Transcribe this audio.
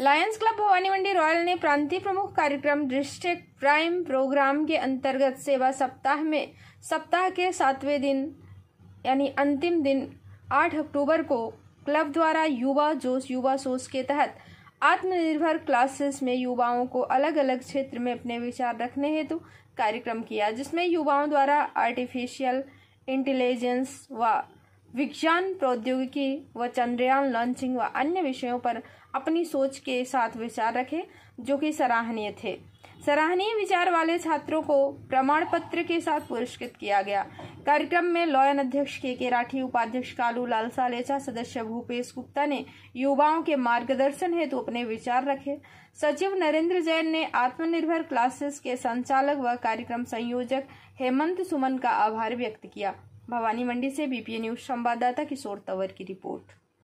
Lions Club Bhawani Mandi Royal ने प्रांतीय प्रमुख कार्यक्रम डिस्ट्रिक्ट प्राइम प्रोग्राम के अंतर्गत सेवा सप्ताह में सप्ताह के सातवें दिन यानी अंतिम दिन 8 अक्टूबर को क्लब द्वारा युवा जोश युवा सोच के तहत आत्मनिर्भर क्लासेस में युवाओं को अलग अलग क्षेत्र में अपने विचार रखने हेतु कार्यक्रम किया जिसमें युवाओं द्वारा आर्टिफिशियल इंटेलिजेंस व विज्ञान प्रौद्योगिकी व चंद्रयान लॉन्चिंग व अन्य विषयों पर अपनी सोच के साथ विचार रखे जो कि सराहनीय थे सराहनीय विचार वाले छात्रों को प्रमाण पत्र के साथ पुरस्कृत किया गया कार्यक्रम में लॉयन अध्यक्ष के के राठी उपाध्यक्ष कालू लाल सालेचा सदस्य भूपेश गुप्ता ने युवाओं के मार्गदर्शन हेतु अपने विचार रखे सचिव नरेंद्र जैन ने आत्मनिर्भर क्लासेस के संचालक व कार्यक्रम संयोजक हेमंत सुमन का आभार व्यक्त किया भवानी मंडी से बीपीए न्यूज संवाददाता किशोर तंवर की रिपोर्ट